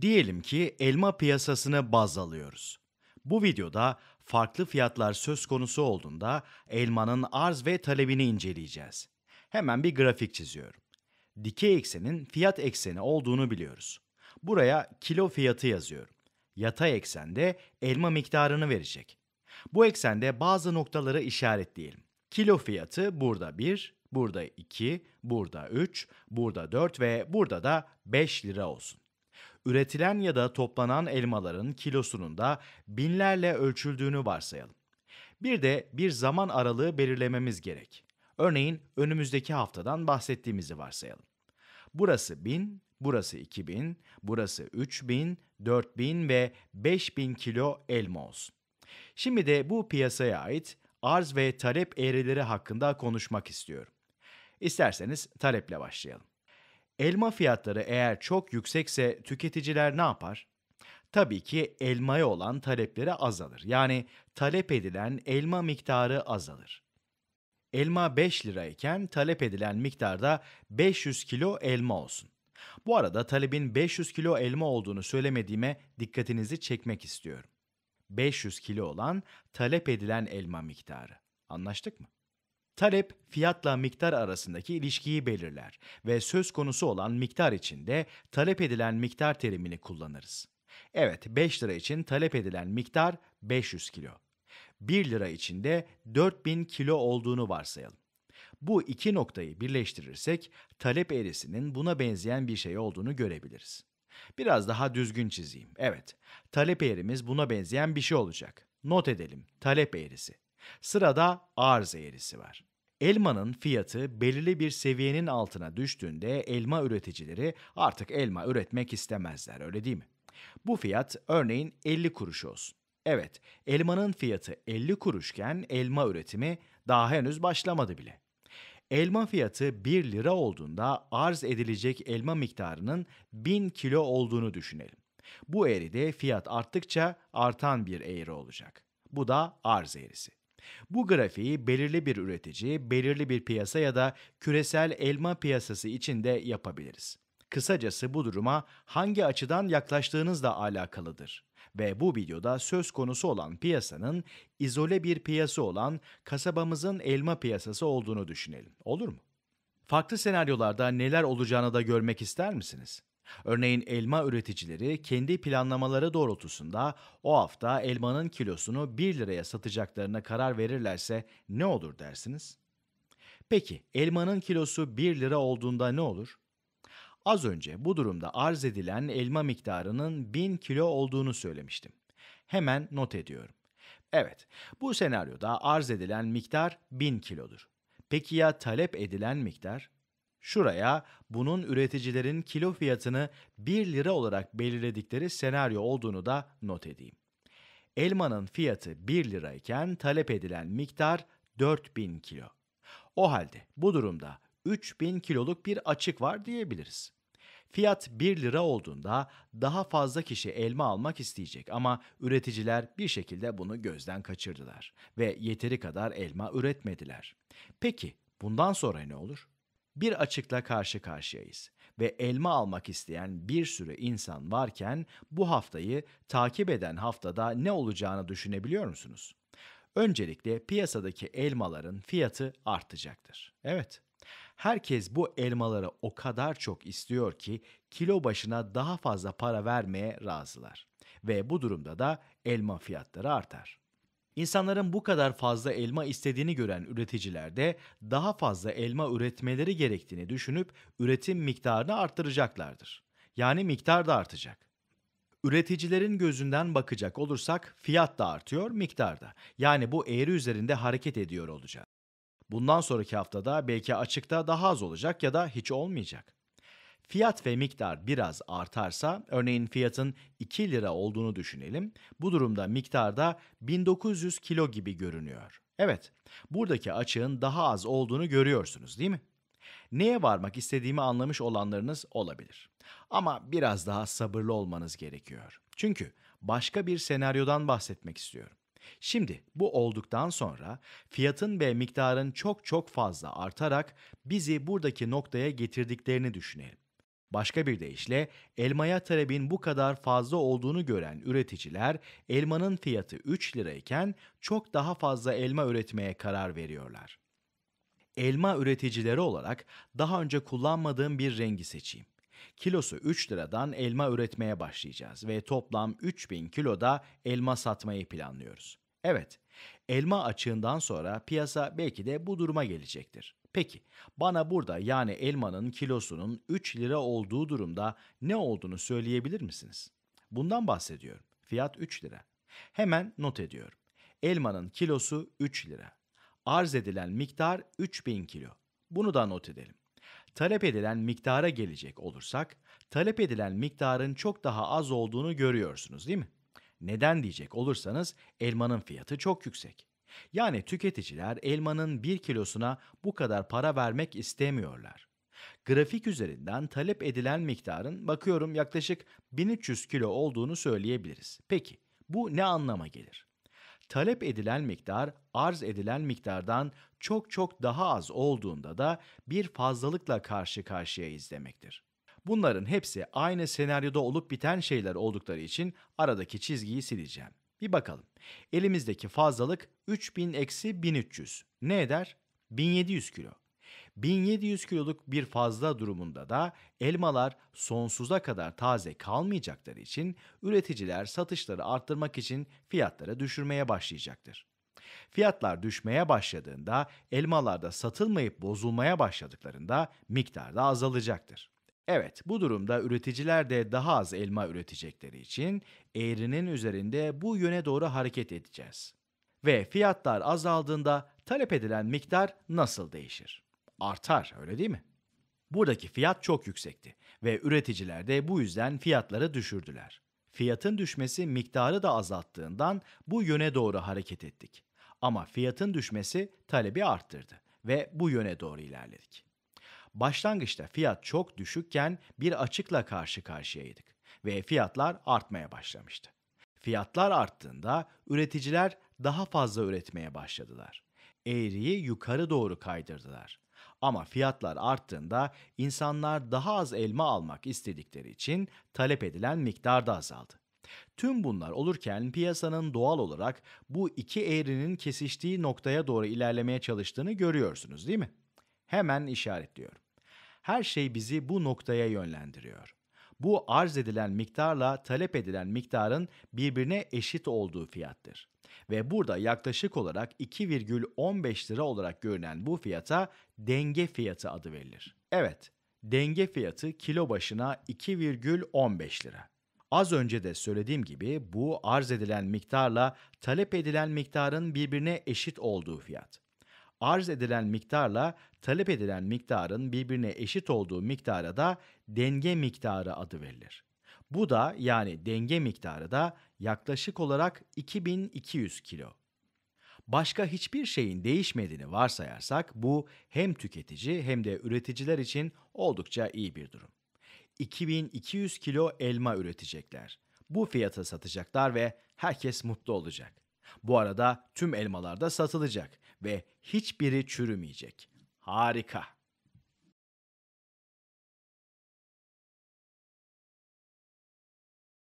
Diyelim ki elma piyasasını baz alıyoruz. Bu videoda farklı fiyatlar söz konusu olduğunda elmanın arz ve talebini inceleyeceğiz. Hemen bir grafik çiziyorum. Dikey eksenin fiyat ekseni olduğunu biliyoruz. Buraya kilo fiyatı yazıyorum. Yatay eksende elma miktarını verecek. Bu eksende bazı noktaları işaretleyelim. Kilo fiyatı burada 1, burada 2, burada 3, burada 4 ve burada da 5 lira olsun üretilen ya da toplanan elmaların kilosunun da binlerle ölçüldüğünü varsayalım. Bir de bir zaman aralığı belirlememiz gerek. Örneğin önümüzdeki haftadan bahsettiğimizi varsayalım. Burası 1000, burası 2000, burası 3000, 4000 ve 5000 kilo elma olsun. Şimdi de bu piyasaya ait arz ve talep eğrileri hakkında konuşmak istiyorum. İsterseniz taleple başlayalım. Elma fiyatları eğer çok yüksekse tüketiciler ne yapar? Tabii ki elmaya olan talepleri azalır. Yani talep edilen elma miktarı azalır. Elma 5 lirayken talep edilen miktarda 500 kilo elma olsun. Bu arada talebin 500 kilo elma olduğunu söylemediğime dikkatinizi çekmek istiyorum. 500 kilo olan talep edilen elma miktarı. Anlaştık mı? Talep, fiyatla miktar arasındaki ilişkiyi belirler ve söz konusu olan miktar içinde talep edilen miktar terimini kullanırız. Evet, 5 lira için talep edilen miktar 500 kilo. 1 lira içinde 4000 kilo olduğunu varsayalım. Bu iki noktayı birleştirirsek talep eğrisinin buna benzeyen bir şey olduğunu görebiliriz. Biraz daha düzgün çizeyim. Evet, talep eğrimiz buna benzeyen bir şey olacak. Not edelim, talep eğrisi. Sırada arz eğrisi var. Elmanın fiyatı belirli bir seviyenin altına düştüğünde elma üreticileri artık elma üretmek istemezler öyle değil mi? Bu fiyat örneğin 50 kuruş olsun. Evet, elmanın fiyatı 50 kuruşken elma üretimi daha henüz başlamadı bile. Elma fiyatı 1 lira olduğunda arz edilecek elma miktarının 1000 kilo olduğunu düşünelim. Bu de fiyat arttıkça artan bir eğri olacak. Bu da arz eğrisi. Bu grafiği belirli bir üretici, belirli bir piyasa ya da küresel elma piyasası içinde yapabiliriz. Kısacası bu duruma hangi açıdan yaklaştığınızla alakalıdır. Ve bu videoda söz konusu olan piyasanın izole bir piyasa olan kasabamızın elma piyasası olduğunu düşünelim. Olur mu? Farklı senaryolarda neler olacağını da görmek ister misiniz? Örneğin elma üreticileri kendi planlamaları doğrultusunda o hafta elmanın kilosunu 1 liraya satacaklarına karar verirlerse ne olur dersiniz? Peki elmanın kilosu 1 lira olduğunda ne olur? Az önce bu durumda arz edilen elma miktarının 1000 kilo olduğunu söylemiştim. Hemen not ediyorum. Evet, bu senaryoda arz edilen miktar 1000 kilodur. Peki ya talep edilen miktar? Şuraya bunun üreticilerin kilo fiyatını 1 lira olarak belirledikleri senaryo olduğunu da not edeyim. Elmanın fiyatı 1 lirayken talep edilen miktar 4000 kilo. O halde bu durumda 3000 kiloluk bir açık var diyebiliriz. Fiyat 1 lira olduğunda daha fazla kişi elma almak isteyecek ama üreticiler bir şekilde bunu gözden kaçırdılar ve yeteri kadar elma üretmediler. Peki bundan sonra ne olur? bir açıkla karşı karşıyayız ve elma almak isteyen bir sürü insan varken bu haftayı takip eden haftada ne olacağını düşünebiliyor musunuz? Öncelikle piyasadaki elmaların fiyatı artacaktır. Evet. Herkes bu elmaları o kadar çok istiyor ki kilo başına daha fazla para vermeye razılar ve bu durumda da elma fiyatları artar. İnsanların bu kadar fazla elma istediğini gören üreticiler de daha fazla elma üretmeleri gerektiğini düşünüp üretim miktarını arttıracaklardır. Yani miktar da artacak. Üreticilerin gözünden bakacak olursak fiyat da artıyor, miktar da. Yani bu eğri üzerinde hareket ediyor olacak. Bundan sonraki haftada belki açıkta daha az olacak ya da hiç olmayacak. Fiyat ve miktar biraz artarsa, örneğin fiyatın 2 lira olduğunu düşünelim. Bu durumda miktar da 1900 kilo gibi görünüyor. Evet, buradaki açığın daha az olduğunu görüyorsunuz değil mi? Neye varmak istediğimi anlamış olanlarınız olabilir. Ama biraz daha sabırlı olmanız gerekiyor. Çünkü başka bir senaryodan bahsetmek istiyorum. Şimdi bu olduktan sonra fiyatın ve miktarın çok çok fazla artarak bizi buradaki noktaya getirdiklerini düşünelim. Başka bir deyişle elmaya talebin bu kadar fazla olduğunu gören üreticiler elmanın fiyatı 3 lirayken çok daha fazla elma üretmeye karar veriyorlar. Elma üreticileri olarak daha önce kullanmadığım bir rengi seçeyim. Kilosu 3 liradan elma üretmeye başlayacağız ve toplam 3000 kiloda elma satmayı planlıyoruz. Evet, elma açığından sonra piyasa belki de bu duruma gelecektir. Peki bana burada yani elmanın kilosunun 3 lira olduğu durumda ne olduğunu söyleyebilir misiniz? Bundan bahsediyorum. Fiyat 3 lira. Hemen not ediyorum. Elmanın kilosu 3 lira. Arz edilen miktar 3000 kilo. Bunu da not edelim. Talep edilen miktara gelecek olursak, talep edilen miktarın çok daha az olduğunu görüyorsunuz değil mi? Neden diyecek olursanız elmanın fiyatı çok yüksek. Yani tüketiciler elmanın 1 kilosuna bu kadar para vermek istemiyorlar. Grafik üzerinden talep edilen miktarın bakıyorum yaklaşık 1300 kilo olduğunu söyleyebiliriz. Peki bu ne anlama gelir? Talep edilen miktar arz edilen miktardan çok çok daha az olduğunda da bir fazlalıkla karşı karşıya izlemektir. Bunların hepsi aynı senaryoda olup biten şeyler oldukları için aradaki çizgiyi sileceğim. Bir bakalım. Elimizdeki fazlalık 3000 eksi 1300. Ne eder? 1700 kilo. 1700 kiloluk bir fazla durumunda da elmalar sonsuza kadar taze kalmayacakları için üreticiler satışları arttırmak için fiyatları düşürmeye başlayacaktır. Fiyatlar düşmeye başladığında elmalarda satılmayıp bozulmaya başladıklarında miktar da azalacaktır. Evet, bu durumda üreticiler de daha az elma üretecekleri için eğrinin üzerinde bu yöne doğru hareket edeceğiz. Ve fiyatlar azaldığında talep edilen miktar nasıl değişir? Artar, öyle değil mi? Buradaki fiyat çok yüksekti ve üreticiler de bu yüzden fiyatları düşürdüler. Fiyatın düşmesi miktarı da azalttığından bu yöne doğru hareket ettik. Ama fiyatın düşmesi talebi arttırdı ve bu yöne doğru ilerledik. Başlangıçta fiyat çok düşükken bir açıkla karşı karşıyaydık ve fiyatlar artmaya başlamıştı. Fiyatlar arttığında üreticiler daha fazla üretmeye başladılar. Eğriyi yukarı doğru kaydırdılar. Ama fiyatlar arttığında insanlar daha az elma almak istedikleri için talep edilen miktar da azaldı. Tüm bunlar olurken piyasanın doğal olarak bu iki eğrinin kesiştiği noktaya doğru ilerlemeye çalıştığını görüyorsunuz değil mi? Hemen işaretliyorum. Her şey bizi bu noktaya yönlendiriyor. Bu arz edilen miktarla talep edilen miktarın birbirine eşit olduğu fiyattır. Ve burada yaklaşık olarak 2,15 lira olarak görünen bu fiyata denge fiyatı adı verilir. Evet, denge fiyatı kilo başına 2,15 lira. Az önce de söylediğim gibi bu arz edilen miktarla talep edilen miktarın birbirine eşit olduğu fiyat arz edilen miktarla talep edilen miktarın birbirine eşit olduğu miktara da denge miktarı adı verilir. Bu da yani denge miktarı da yaklaşık olarak 2200 kilo. Başka hiçbir şeyin değişmediğini varsayarsak bu hem tüketici hem de üreticiler için oldukça iyi bir durum. 2200 kilo elma üretecekler. Bu fiyata satacaklar ve herkes mutlu olacak. Bu arada tüm elmalar da satılacak ve hiçbiri çürümeyecek. Harika.